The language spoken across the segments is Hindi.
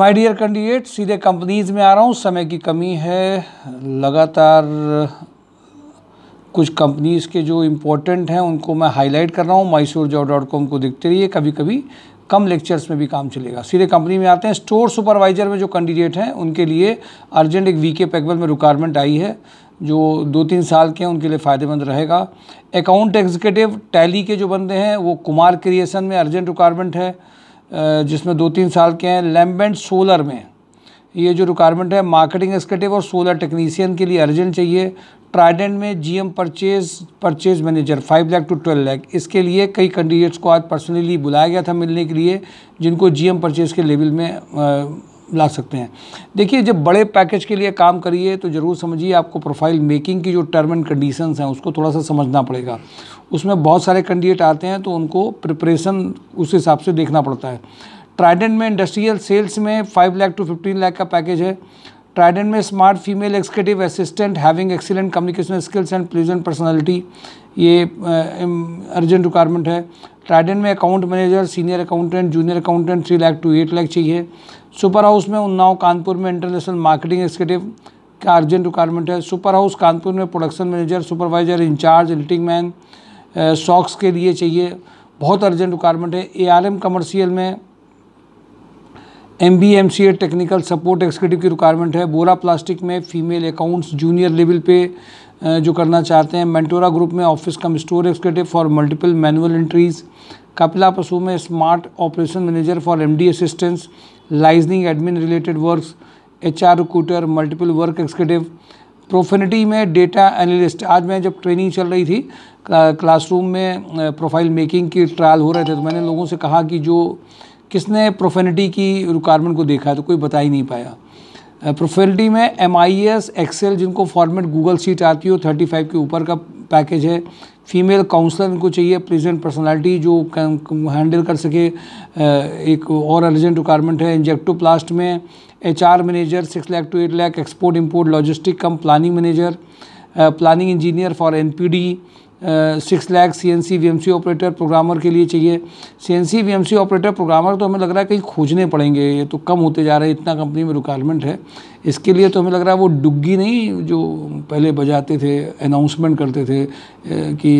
माय डियर कैंडिडेट सीधे कंपनीज में आ रहा हूँ समय की कमी है लगातार कुछ कंपनीज़ के जो इम्पोर्टेंट हैं उनको मैं हाईलाइट कर रहा हूँ माइसूर जॉब डॉट कॉम को देखते रहिए कभी कभी कम लेक्चर्स में भी काम चलेगा सीधे कंपनी में आते हैं स्टोर सुपरवाइज़र में जो कैंडिडेट हैं उनके लिए अर्जेंट एक वीके पैकबल में रिक्वायरमेंट आई है जो दो तीन साल के हैं उनके लिए फ़ायदेमंद रहेगा अकाउंट एग्जीक्यूटिव टैली के जो बंदे हैं वो कुमार क्रिएशन में अर्जेंट रिक्वायरमेंट है जिसमें दो तीन साल के हैं लैम्बेंट सोलर में ये जो रिक्वायरमेंट है मार्केटिंग एक्सकेटिव और सोलर टेक्नीसियन के लिए अर्जेंट चाहिए ट्राइडेंट में GM purchase purchase manager five lakh to twelve lakh इसके लिए कई कैंडिडेट्स को आज पर्सनली बुलाया गया था मिलने के लिए जिनको जीएम परचेज के लेवल में ला सकते हैं देखिए जब बड़े पैकेज के लिए काम करिए तो ज़रूर समझिए आपको प्रोफाइल मेकिंग की जो टर्म एंड कंडीशंस हैं उसको थोड़ा सा समझना पड़ेगा उसमें बहुत सारे कैंडिडेट आते हैं तो उनको प्रिपरेशन उस हिसाब से देखना पड़ता है ट्राइडेंट में इंडस्ट्रियल सेल्स में five lakh to fifteen lakh का पैकेज है ट्राइडेंट में smart female executive assistant having excellent communication skills and pleasant personality ये अर्जेंट रिक्वायरमेंट है ट्राइडेंट में account manager senior accountant junior accountant three lakh to eight lakh चाहिए सुपर हाउस में उन्नाव कानपुर में इंटरनेशनल मार्केटिंग एग्जीक्यूटिव का अर्जेंट रिक्वायरमेंट है सुपर हाउस कानपुर में production manager supervisor incharge editing man socks के लिए चाहिए बहुत अर्जेंट रिक्वायरमेंट है ए आर एम कमर्शियल में M B M C A technical support executive की रिक्वायरमेंट है बोरा प्लास्टिक में फीमेल अकाउंट्स जूनियर लेवल पे जो करना चाहते हैं मेंटोरा ग्रुप में office cum store executive for multiple manual entries Kapila Pashu में smart operation manager for MD assistance liaisoning admin related works HR recruiter multiple work executive Profinity में डेटा एनालिस्ट आज मैं जब ट्रेनिंग चल रही थी क्लासरूम में प्रोफाइल मेकिंग की ट्रायल हो रहे थे तो मैंने लोगों से कहा कि जो किसने प्रोफेनिटी की रिक्वायरमेंट को देखा है तो कोई बता ही नहीं पाया प्रोफेनिटी में एम आई एस एक्सेल जिनको फॉर्मेट गूगल सीट आती हो थर्टी फाइव के ऊपर का पैकेज है फीमेल काउंसलर इनको चाहिए प्रेजेंट पर्सनालिटी जो हैंडल कर सके एक और अर्जेंट रिक्वायरमेंट है इंजेक्टो प्लास्ट में H R manager six lakh to eight lakh export import logistic cum planning manager planning engineer for N P D six lakh C N C V M C operator programmer के लिए चाहिए C N C V M C operator programmer तो हमें लग रहा है कहीं खोजने पड़ेंगे ये तो कम होते जा रहे हैं इतना कंपनी में रिक्वायरमेंट है इसके लिए तो हमें लग रहा है वो डुग्गी नहीं जो पहले बजाते थे अनाउंसमेंट करते थे कि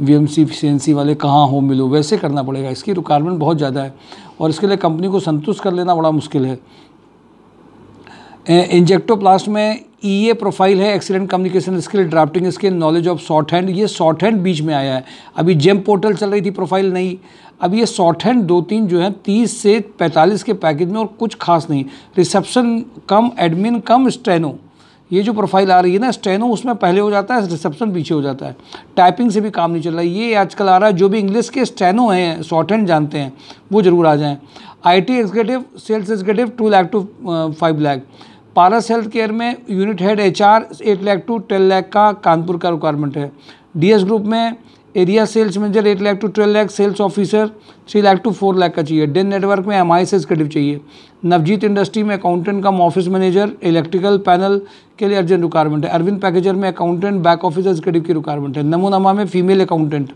V M C C N C वाले कहाँ हो मिलो वैसे करना पड़ेगा इसकी रिक्वायरमेंट बहुत ज़्यादा है और इसके लिए कंपनी को संतुष्ट कर लेना बड़ा मुश्किल है इंजेक्टोप्लास्ट में ई ए प्रोफाइल है excellent communication skill drafting skill knowledge of short hand ये शॉर्ट हैंड बीच में आया है अभी जेम पोर्टल चल रही थी प्रोफाइल नहीं अब ये शॉर्ट हैंड दो तीन जो हैं तीस से पैंतालीस के पैकेज में और कुछ खास नहीं reception cum admin cum steno ये जो प्रोफाइल आ रही है ना स्टेनो उसमें पहले हो जाता है रिसेप्शन पीछे हो जाता है टाइपिंग से भी काम नहीं चल रहा है ये आजकल आ रहा है जो भी इंग्लिश के स्टेनो हैं शॉर्ट हैंड जानते हैं वो ज़रूर आ जाएँ I T executive sales executive two lakh to five lakh Paras health care में unit head H R eight lakh to ten lakh का कानपुर का रिक्वायरमेंट है डीएस ग्रुप में area sales manager eight lakh to twelve lakh sales officer three lakh to four lakh का चाहिए डेन नेटवर्क में एम आई से एक्सक्यूटिव चाहिए नवजीत इंडस्ट्री में accountant cum office manager electrical panel के लिए अर्जेंट रिक्वायरमेंट है अरविंद पैकेजर में अकाउंटेंट बैक ऑफिस एक्सक्यूटिव की रिक्वायरमेंट है नमोनामा में फीमेल अकाउंटेंट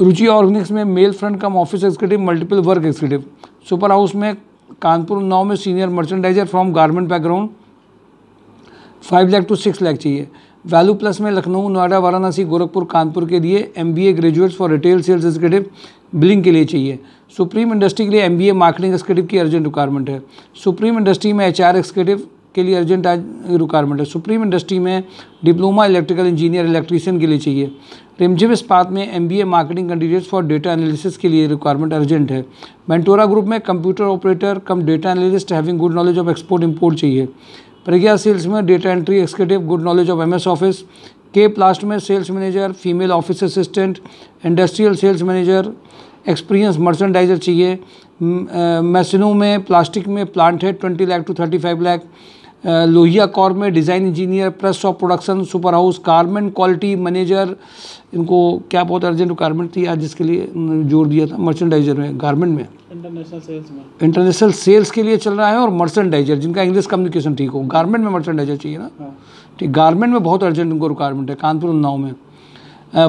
रुचि ऑर्गेनिक्स में male front cum office executive multiple work executive Super House में कानपुर नौ में senior merchandiser from garment background five lakh to six lakh चाहिए वैल्यू प्लस में लखनऊ नोएडा वाराणसी गोरखपुर कानपुर के लिए M B A graduates for retail sales executive billing के लिए चाहिए सुप्रीम इंडस्ट्री के लिए M B A marketing executive की अर्जेंट रिक्वायरमेंट है सुप्रीम इंडस्ट्री में एच आर एग्जीक्यूटिव के लिए अर्जेंट आज रिक्वायरमेंट है सुप्रीम इंडस्ट्री में डिप्लोमा इलेक्ट्रिकल इंजीनियर इलेक्ट्रीशियन के लिए चाहिए रिमझिम इस्पात में M B A marketing candidates for data analysis के लिए रिक्वायरमेंट अर्जेंट है मेंटोरा ग्रुप में computer operator cum data analyst having good knowledge of export import चाहिए प्रज्ञा सेल्स में data entry executive good knowledge of M S office K plast में sales manager female office assistant industrial sales manager experience merchandiser चाहिए मैसिनो में प्लास्टिक में प्लांट है twenty lakh to thirty five lakh Lohia corp में design engineer press of production super house garment quality manager इनको क्या बहुत अर्जेंट रिक्वायरमेंट थी आज जिसके लिए जोर दिया था मर्चेंडाइजर में गारमेंट में इंटरनेशनल सेल्स में इंटरनेशनल सेल्स के लिए चल रहा है और मर्चेंडाइजर जिनका इंग्लिश कम्युनिकेशन ठीक हो गारमेंट में मर्चेंडाइजर चाहिए ना हाँ। ठीक गारमेंट में बहुत अर्जेंट इनको रिक्वायरमेंट है कानपुर उन्नाव में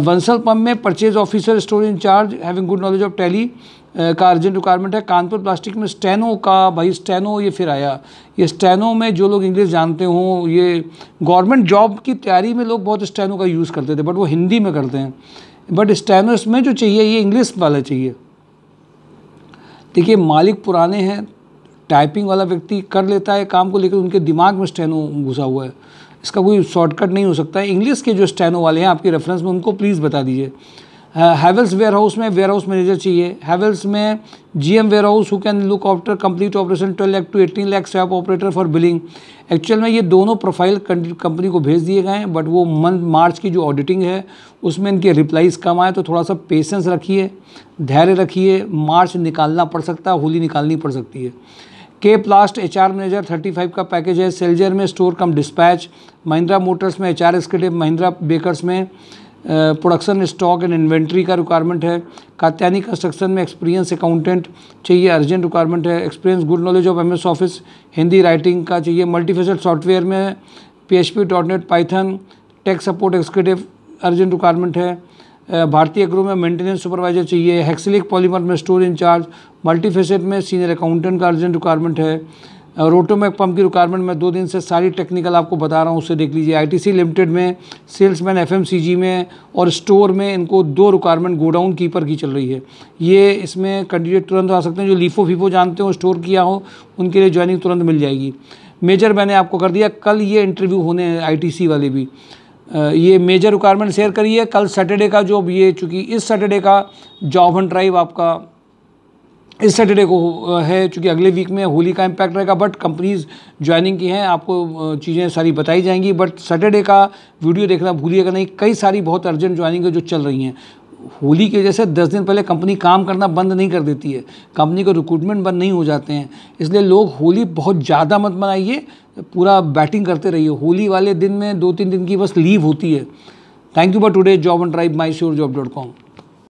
वंसल पम्प में purchase officer store incharge having good knowledge of Tally का अर्जेंट रिक्वायरमेंट है कानपुर प्लास्टिक में स्टेनो का भाई स्टेनो ये फिर आया ये स्टेनो में जो लोग इंग्लिश जानते हों ये गवर्नमेंट जॉब की तैयारी में लोग बहुत स्टेनो का यूज़ करते थे बट वो हिंदी में करते हैं बट स्टेनो इसमें जो चाहिए ये इंग्लिश वाला चाहिए देखिए मालिक पुराने हैं टाइपिंग वाला व्यक्ति कर लेता है काम को लेकर उनके दिमाग में स्टेनो घुसा हुआ है इसका कोई शॉर्टकट नहीं हो सकता है इंग्लिश के जो स्टेनो वाले हैं आपके रेफरेंस में उनको प्लीज़ बता दीजिए हैवल्स वेयर हाउस में वेयर हाउस मैनेजर चाहिए हैवल्स में G M warehouse who can look after complete operation twelve lakh to eighteen lakhs swap operator for billing actual में ये दोनों प्रोफाइल कंपनी को भेज दिए गए हैं बट वो मंथ मार्च की जो ऑडिटिंग है उसमें इनके रिप्लाइज कम आए तो थोड़ा सा पेशेंस रखिए धैर्य रखिए मार्च निकालना पड़ सकता है होली निकालनी पड़ सकती है K plast H R manager thirty five का पैकेज है सेल्जर में store cum dispatch Mahindra motors में H R S Mahindra bakers में प्रोडक्शन स्टॉक एंड इन्वेंट्री का रिक्वायरमेंट है कात्यानी कंस्ट्रक्शन में एक्सपीरियंस अकाउंटेंट चाहिए अर्जेंट रिक्वायरमेंट है experience good knowledge of M S office Hindi writing का चाहिए मल्टीफेसल सॉफ्टवेयर में P H P dot net python tech support executive urgent requirement है भारतीय ग्रुप में मेंटेनेंस सुपरवाइजर चाहिए हेक्सिलिक पॉलीमर में स्टोर इंचार्ज मल्टीफेसेट में सीनियर अकाउंटेंट का अर्जेंट रिक्वायरमेंट है रोटोमैक पंप की रिक्वायरमेंट मैं दो दिन से सारी टेक्निकल आपको बता रहा हूँ उसे देख लीजिए आईटीसी लिमिटेड में सेल्समैन एफएमसीजी में और स्टोर में इनको दो रिक्वायरमेंट गोडाउन कीपर की चल रही है ये इसमें कैंडिडेट तुरंत आ सकते हैं जो लीफो फीफो जानते हो स्टोर किया हो उनके लिए ज्वाइनिंग तुरंत मिल जाएगी मेजर मैंने आपको कर दिया कल ये इंटरव्यू होने हैं आई वाले भी ये मेजर रिक्वायरमेंट शेयर करिए कल सैटरडे का जो ये चूँकि इस सैटरडे का जॉब एंड ड्राइव आपका इस सैटरडे को है चूँकि अगले वीक में होली का इम्पैक्ट रहेगा बट कंपनीज ज्वाइनिंग की हैं आपको चीज़ें सारी बताई जाएंगी बट सैटरडे का वीडियो देखना भूलिएगा नहीं कई सारी बहुत अर्जेंट ज्वाइनिंग जो चल रही हैं होली की वजह से दस दिन पहले कंपनी काम करना बंद नहीं कर देती है कंपनी को रिक्रूटमेंट बंद नहीं हो जाते हैं इसलिए लोग होली बहुत ज़्यादा मत मनाइए पूरा बैटिंग करते रहिए होली वाले दिन में दो तीन दिन की बस लीव होती है thank you for today job and tribe my sure job dot com